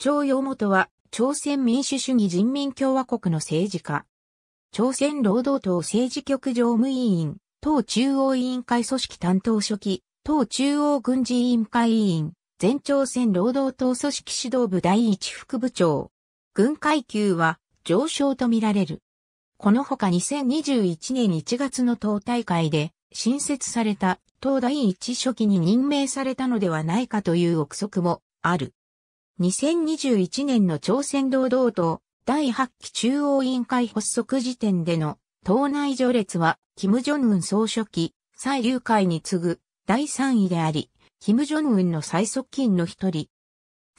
朝陽元は、朝鮮民主主義人民共和国の政治家。朝鮮労働党政治局常務委員、党中央委員会組織担当書記、党中央軍事委員会委員、全朝鮮労働党組織指導部第一副部長。軍階級は上昇とみられる。このほか2021年1月の党大会で新設された党第一書記に任命されたのではないかという憶測もある。2021年の朝鮮労働党第8期中央委員会発足時点での党内序列は、金正恩総書記、蔡流会に次ぐ第3位であり、金正恩の最側近の一人。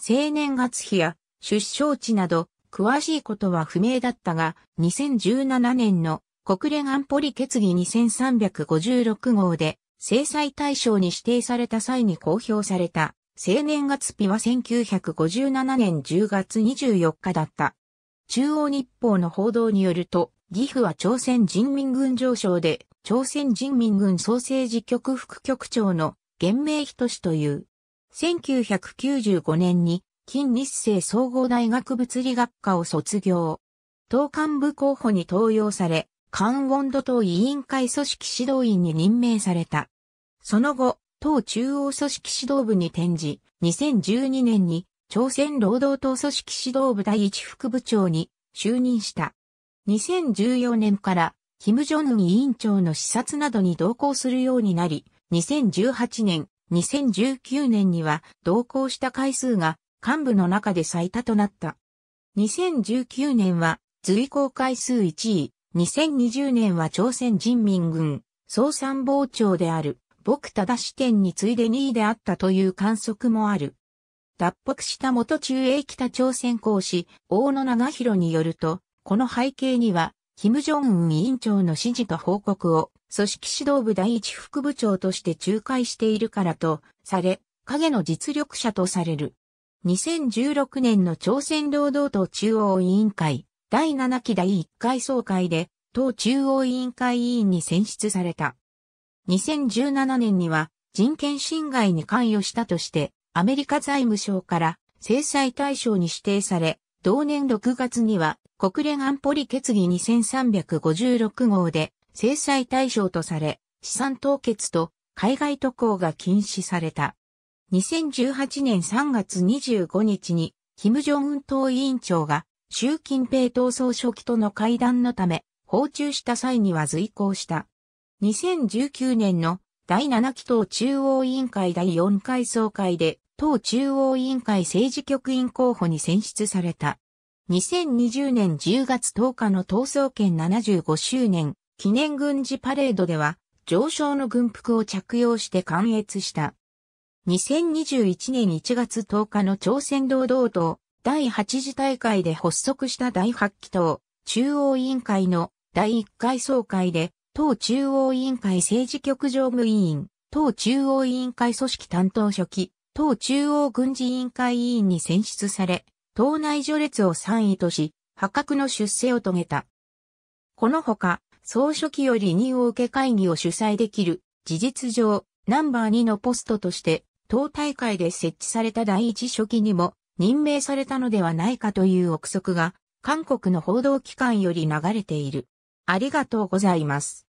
青年月日や出生地など、詳しいことは不明だったが、2017年の国連安保理決議2356号で制裁対象に指定された際に公表された青年月日は1957年10月24日だった。中央日報の報道によると、岐阜は朝鮮人民軍上将で、朝鮮人民軍創生事局副局長の名明仁という。1995年に、近日清総合大学物理学科を卒業。党幹部候補に登用され、関温度党委員会組織指導員に任命された。その後、党中央組織指導部に転じ、2012年に朝鮮労働党組織指導部第一副部長に就任した。2014年から、金正恩委員長の視察などに同行するようになり、2018年、2019年には同行した回数が幹部の中で最多となった。2019年は随行回数1位、2020年は朝鮮人民軍総参謀長である僕ただ視点に次いで2位であったという観測もある。脱北した元中英北朝鮮講師、大野長弘によると、この背景には、金正恩委員長の指示と報告を、組織指導部第一副部長として仲介しているからと、され、影の実力者とされる。2016年の朝鮮労働党中央委員会、第7期第1回総会で、党中央委員会委員に選出された。2017年には人権侵害に関与したとして、アメリカ財務省から制裁対象に指定され、同年6月には国連安保理決議2356号で制裁対象とされ、資産凍結と海外渡航が禁止された。2018年3月25日に、金正恩党委員長が、習近平党総書記との会談のため、訪中した際には随行した。2019年の第7期党中央委員会第4回総会で、党中央委員会政治局員候補に選出された。2020年10月10日の闘争圏75周年記念軍事パレードでは、上昇の軍服を着用して関越した。2021年1月10日の朝鮮労働党第8次大会で発足した第8期党中央委員会の第1回総会で党中央委員会政治局常務委員、党中央委員会組織担当書記、党中央軍事委員会委員に選出され、党内序列を3位とし、破格の出世を遂げた。このほか、総書記より任を受け会議を主催できる、事実上、ナンバー2のポストとして、党大会で設置された第一書記にも任命されたのではないかという憶測が、韓国の報道機関より流れている。ありがとうございます。